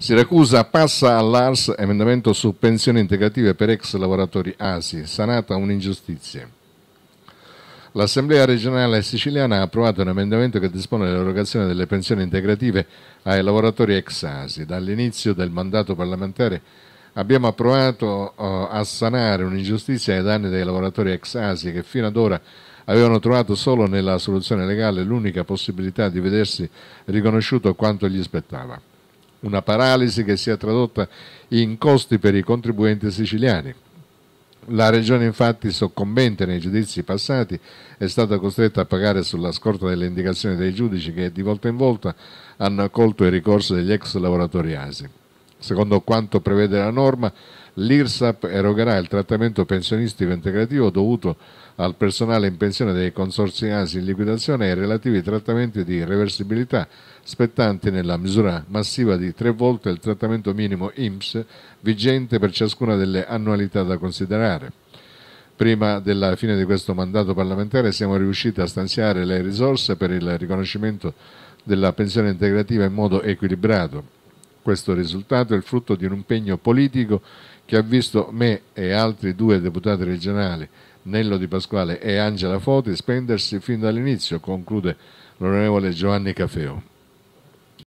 Siracusa passa all'ARS emendamento su pensioni integrative per ex lavoratori ASI, sanata un'ingiustizia. L'Assemblea regionale siciliana ha approvato un emendamento che dispone l'erogazione delle pensioni integrative ai lavoratori ex ASI. Dall'inizio del mandato parlamentare abbiamo approvato uh, a sanare un'ingiustizia ai danni dei lavoratori ex ASI che fino ad ora avevano trovato solo nella soluzione legale l'unica possibilità di vedersi riconosciuto quanto gli spettava una paralisi che si è tradotta in costi per i contribuenti siciliani. La regione infatti soccombente nei giudizi passati è stata costretta a pagare sulla scorta delle indicazioni dei giudici che di volta in volta hanno accolto i ricorsi degli ex lavoratori ASI. Secondo quanto prevede la norma, l'IRSAP erogherà il trattamento pensionistico integrativo dovuto al personale in pensione dei consorzi ASI in liquidazione e ai relativi trattamenti di reversibilità spettanti nella misura massiva di tre volte il trattamento minimo IMSS vigente per ciascuna delle annualità da considerare. Prima della fine di questo mandato parlamentare siamo riusciti a stanziare le risorse per il riconoscimento della pensione integrativa in modo equilibrato questo risultato è il frutto di un impegno politico che ha visto me e altri due deputati regionali, Nello Di Pasquale e Angela Foti, spendersi fin dall'inizio, conclude l'onorevole Giovanni Cafeo.